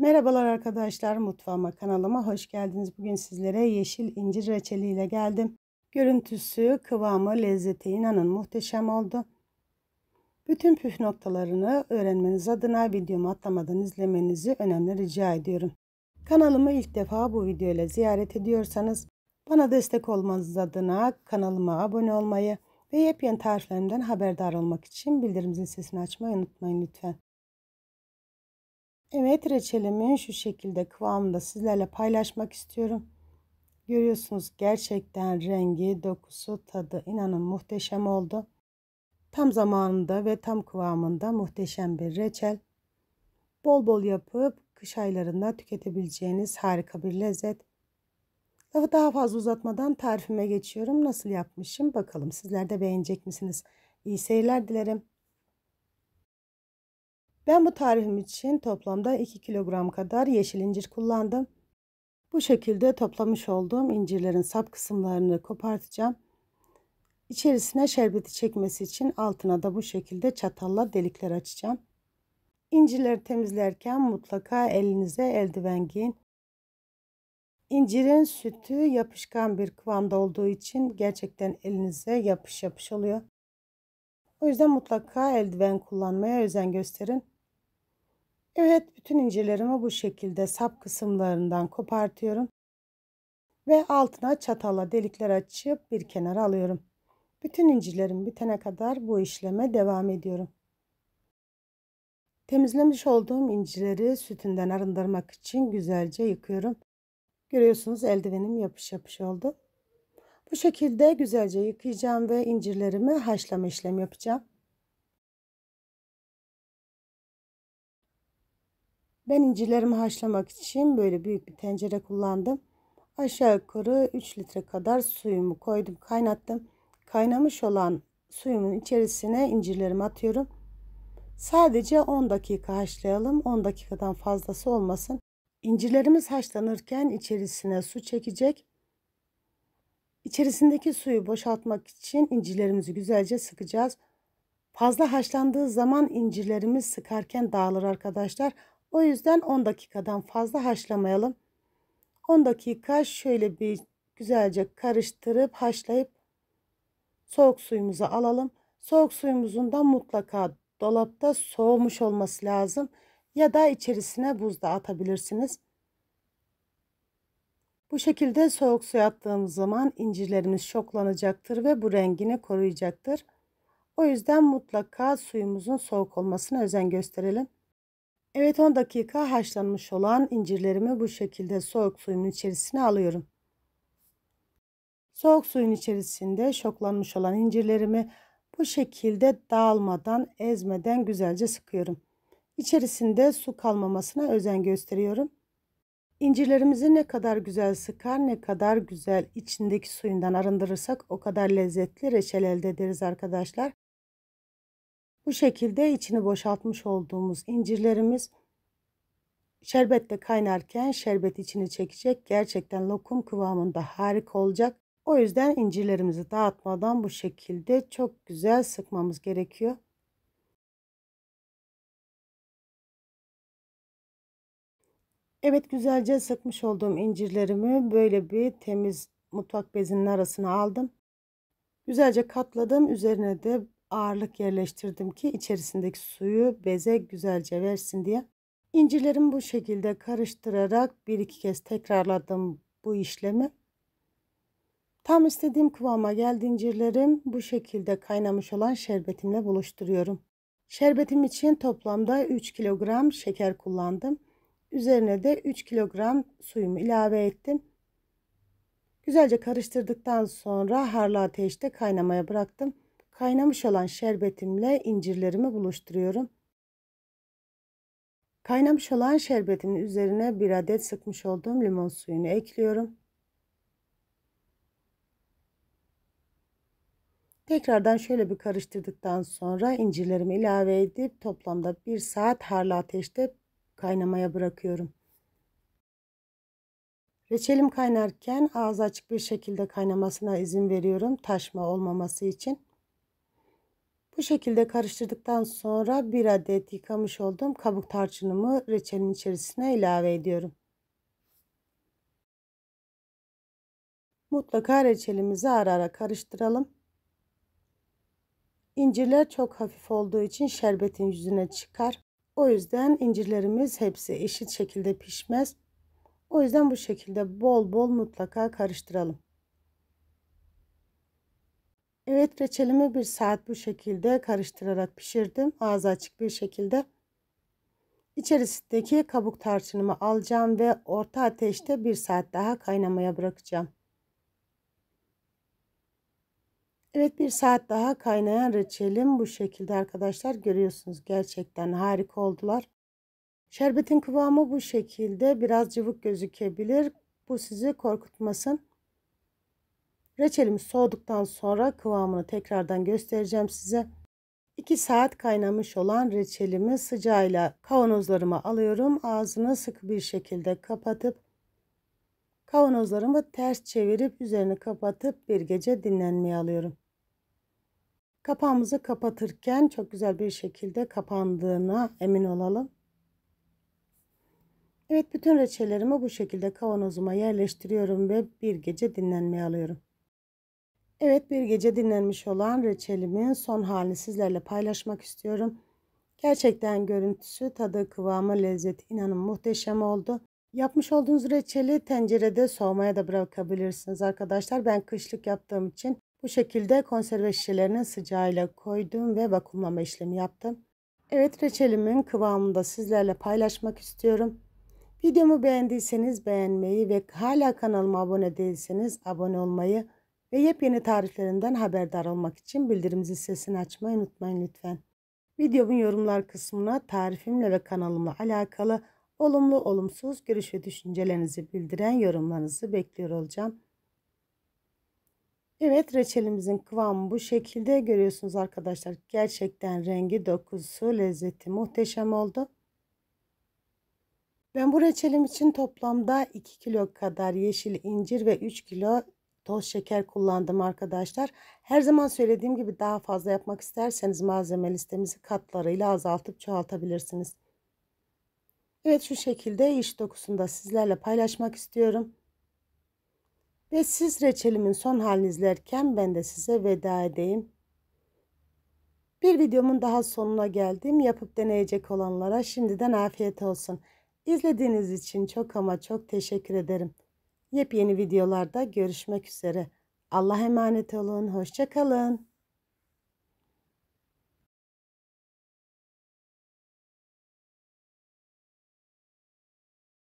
Merhabalar arkadaşlar mutfağıma kanalıma hoş geldiniz. Bugün sizlere yeşil incir reçeliyle geldim. Görüntüsü, kıvamı, lezzeti inanın muhteşem oldu. Bütün püf noktalarını öğrenmeniz adına videomu atlamadan izlemenizi önemli rica ediyorum. Kanalımı ilk defa bu video ile ziyaret ediyorsanız bana destek olmanız adına kanalıma abone olmayı ve yepyeni tariflerimden haberdar olmak için bildirim zil sesini açmayı unutmayın lütfen. Evet reçelimin şu şekilde kıvamında sizlerle paylaşmak istiyorum. Görüyorsunuz gerçekten rengi, dokusu, tadı inanın muhteşem oldu. Tam zamanında ve tam kıvamında muhteşem bir reçel. Bol bol yapıp kış aylarında tüketebileceğiniz harika bir lezzet. Lafı daha fazla uzatmadan tarifime geçiyorum. Nasıl yapmışım bakalım sizler de beğenecek misiniz? İyi seyirler dilerim. Ben bu tarifim için toplamda 2 kilogram kadar yeşil incir kullandım. Bu şekilde toplamış olduğum incirlerin sap kısımlarını kopartacağım. İçerisine şerbeti çekmesi için altına da bu şekilde çatalla delikler açacağım. İncirleri temizlerken mutlaka elinize eldiven giyin. İncirin sütü yapışkan bir kıvamda olduğu için gerçekten elinize yapış yapış oluyor. O yüzden mutlaka eldiven kullanmaya özen gösterin. Evet bütün incilerimi bu şekilde sap kısımlarından kopartıyorum. Ve altına çatala delikler açıp bir kenara alıyorum. Bütün incilerim bitene kadar bu işleme devam ediyorum. Temizlemiş olduğum incileri sütünden arındırmak için güzelce yıkıyorum. Görüyorsunuz eldivenim yapış yapış oldu. Bu şekilde güzelce yıkayacağım ve incirlerimi haşlama işlemi yapacağım. Ben incilerimi haşlamak için böyle büyük bir tencere kullandım. Aşağı yukarı 3 litre kadar suyumu koydum kaynattım. Kaynamış olan suyumun içerisine incirlerimi atıyorum. Sadece 10 dakika haşlayalım. 10 dakikadan fazlası olmasın. İncirlerimiz haşlanırken içerisine su çekecek. İçerisindeki suyu boşaltmak için incirlerimizi güzelce sıkacağız. Fazla haşlandığı zaman incirlerimiz sıkarken dağılır arkadaşlar. O yüzden 10 dakikadan fazla haşlamayalım. 10 dakika şöyle bir güzelce karıştırıp haşlayıp soğuk suyumuzu alalım. Soğuk suyumuzun da mutlaka dolapta soğumuş olması lazım ya da içerisine buz da atabilirsiniz. Bu şekilde soğuk suya attığımız zaman incirlerimiz şoklanacaktır ve bu rengini koruyacaktır. O yüzden mutlaka suyumuzun soğuk olmasına özen gösterelim. Evet 10 dakika haşlanmış olan incirlerimi bu şekilde soğuk suyun içerisine alıyorum. Soğuk suyun içerisinde şoklanmış olan incirlerimi bu şekilde dağılmadan, ezmeden güzelce sıkıyorum. İçerisinde su kalmamasına özen gösteriyorum. İncirlerimizi ne kadar güzel sıkar, ne kadar güzel içindeki suyundan arındırırsak o kadar lezzetli reçel elde ederiz arkadaşlar. Bu şekilde içini boşaltmış olduğumuz incirlerimiz şerbetle kaynarken şerbet içini çekecek. Gerçekten lokum kıvamında harika olacak. O yüzden incirlerimizi dağıtmadan bu şekilde çok güzel sıkmamız gerekiyor. Evet güzelce sıkmış olduğum incirlerimi böyle bir temiz mutfak bezinin arasına aldım. Güzelce katladım. Üzerine de ağırlık yerleştirdim ki içerisindeki suyu beze güzelce versin diye. İncirlerimi bu şekilde karıştırarak bir iki kez tekrarladım bu işlemi. Tam istediğim kıvama geldi incirlerim. Bu şekilde kaynamış olan şerbetimle buluşturuyorum. Şerbetim için toplamda 3 kilogram şeker kullandım. Üzerine de 3 kilogram suyumu ilave ettim. Güzelce karıştırdıktan sonra harlı ateşte kaynamaya bıraktım. Kaynamış olan şerbetimle incirlerimi buluşturuyorum. Kaynamış olan şerbetimin üzerine bir adet sıkmış olduğum limon suyunu ekliyorum. Tekrardan şöyle bir karıştırdıktan sonra incirlerimi ilave edip toplamda 1 saat harlı ateşte kaynamaya bırakıyorum. Reçelim kaynarken ağzı açık bir şekilde kaynamasına izin veriyorum taşma olmaması için. Bu şekilde karıştırdıktan sonra bir adet yıkamış olduğum kabuk tarçınımı reçelin içerisine ilave ediyorum. Mutlaka reçelimizi ara ara karıştıralım. İncirler çok hafif olduğu için şerbetin yüzüne çıkar. O yüzden incirlerimiz hepsi eşit şekilde pişmez. O yüzden bu şekilde bol bol mutlaka karıştıralım. Evet reçelimi bir saat bu şekilde karıştırarak pişirdim. Ağzı açık bir şekilde. İçerisindeki kabuk tarçınımı alacağım ve orta ateşte bir saat daha kaynamaya bırakacağım. Evet bir saat daha kaynayan reçelim bu şekilde arkadaşlar görüyorsunuz gerçekten harika oldular. Şerbetin kıvamı bu şekilde biraz cıvık gözükebilir. Bu sizi korkutmasın. Reçelimiz soğuduktan sonra kıvamını tekrardan göstereceğim size. 2 saat kaynamış olan reçelimi sıcağıyla kavanozlarıma alıyorum. Ağzını sıkı bir şekilde kapatıp kavanozlarımı ters çevirip üzerini kapatıp bir gece dinlenmeye alıyorum. Kapağımızı kapatırken çok güzel bir şekilde kapandığına emin olalım. Evet bütün reçelerimi bu şekilde kavanozuma yerleştiriyorum ve bir gece dinlenmeye alıyorum. Evet bir gece dinlenmiş olan reçelimin son halini sizlerle paylaşmak istiyorum. Gerçekten görüntüsü, tadı, kıvamı, lezzeti inanın muhteşem oldu. Yapmış olduğunuz reçeli tencerede soğumaya da bırakabilirsiniz arkadaşlar. Ben kışlık yaptığım için bu şekilde konserve şişelerinin sıcağıyla koydum ve vakumlama işlemi yaptım. Evet reçelimin kıvamını da sizlerle paylaşmak istiyorum. Videomu beğendiyseniz beğenmeyi ve hala kanalıma abone değilseniz abone olmayı ve yepyeni tariflerinden haberdar olmak için bildirim sesini açmayı unutmayın lütfen. Videomun yorumlar kısmına tarifimle ve kanalımla alakalı olumlu olumsuz görüş ve düşüncelerinizi bildiren yorumlarınızı bekliyor olacağım. Evet reçelimizin kıvamı bu şekilde görüyorsunuz arkadaşlar. Gerçekten rengi, dokusu, lezzeti muhteşem oldu. Ben bu reçelim için toplamda 2 kilo kadar yeşil incir ve 3 kilo toz şeker kullandım arkadaşlar. Her zaman söylediğim gibi daha fazla yapmak isterseniz malzeme listemizi katlarıyla azaltıp çoğaltabilirsiniz. Evet şu şekilde iş dokusunda sizlerle paylaşmak istiyorum. Ve siz reçelimin son halini izlerken ben de size veda edeyim. Bir videomun daha sonuna geldim. Yapıp deneyecek olanlara şimdiden afiyet olsun. İzlediğiniz için çok ama çok teşekkür ederim. Yepyeni videolarda görüşmek üzere. Allah'a emanet olun. Hoşçakalın.